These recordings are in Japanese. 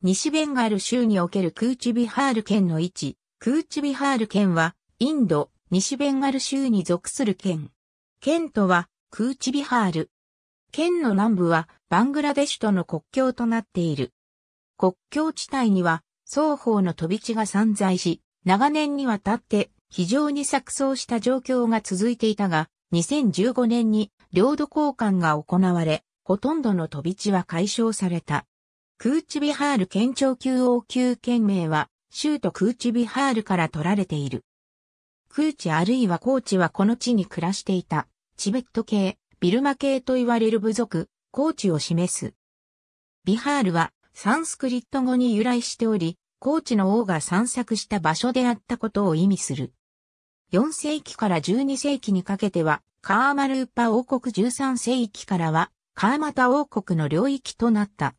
西ベンガル州におけるクーチビハール県の位置、クーチビハール県は、インド、西ベンガル州に属する県。県とは、クーチビハール。県の南部は、バングラデシュとの国境となっている。国境地帯には、双方の飛び地が散在し、長年にわたって非常に錯綜した状況が続いていたが、2015年に領土交換が行われ、ほとんどの飛び地は解消された。クーチビハール県庁級王級県名は、州都クーチビハールから取られている。クーチあるいはコーチはこの地に暮らしていた、チベット系、ビルマ系と言われる部族、コーチを示す。ビハールは、サンスクリット語に由来しており、コーチの王が散策した場所であったことを意味する。4世紀から12世紀にかけては、カーマルーパ王国13世紀からは、カーマタ王国の領域となった。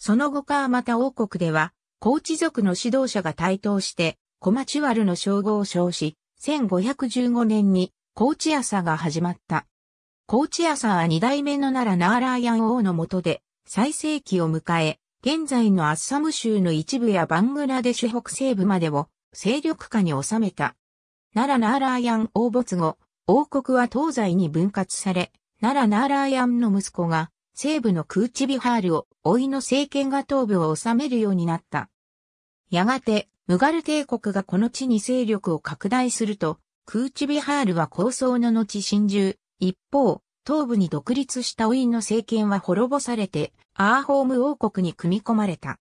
その後かまた王国では、高知族の指導者が台頭して、小町ルの称号を称し、1515年に高知朝が始まった。高知朝は二代目の奈良ナーラーヤン王の下で、最盛期を迎え、現在のアッサム州の一部やバングラデシュ北西部までを勢力下に収めた。奈良ナーラーヤン王没後、王国は東西に分割され、奈良ナーラーヤンの息子が西部のクーチビハールを、老いの政権が東部を治めるようになった。やがて、ムガル帝国がこの地に勢力を拡大すると、クーチビハールは構想の後侵入。一方、東部に独立したオイの政権は滅ぼされて、アーホーム王国に組み込まれた。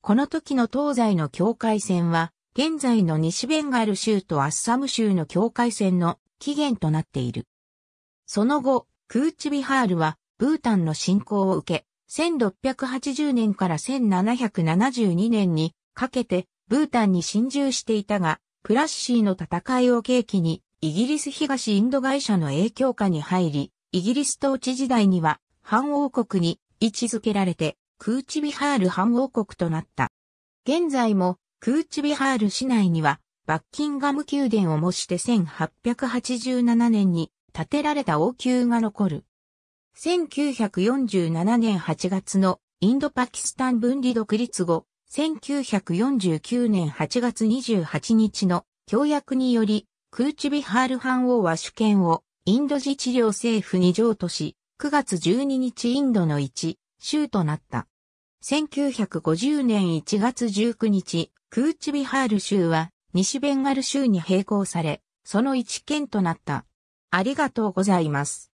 この時の東西の境界線は、現在の西ベンガル州とアッサム州の境界線の起源となっている。その後、クーチビハールはブータンの侵攻を受け、1680年から1772年にかけてブータンに侵入していたが、プラッシーの戦いを契機に、イギリス東インド会社の影響下に入り、イギリス統治時代には、反王国に位置づけられて、クーチビハール反王国となった。現在も、クーチビハール市内には、バッキンガム宮殿を模して1887年に建てられた王宮が残る。1947年8月のインドパキスタン分離独立後、1949年8月28日の協約により、クーチビハール藩王は主権をインド自治領政府に譲渡し、9月12日インドの一州となった。1950年1月19日、クーチビハール州は西ベンガル州に並行され、その一県となった。ありがとうございます。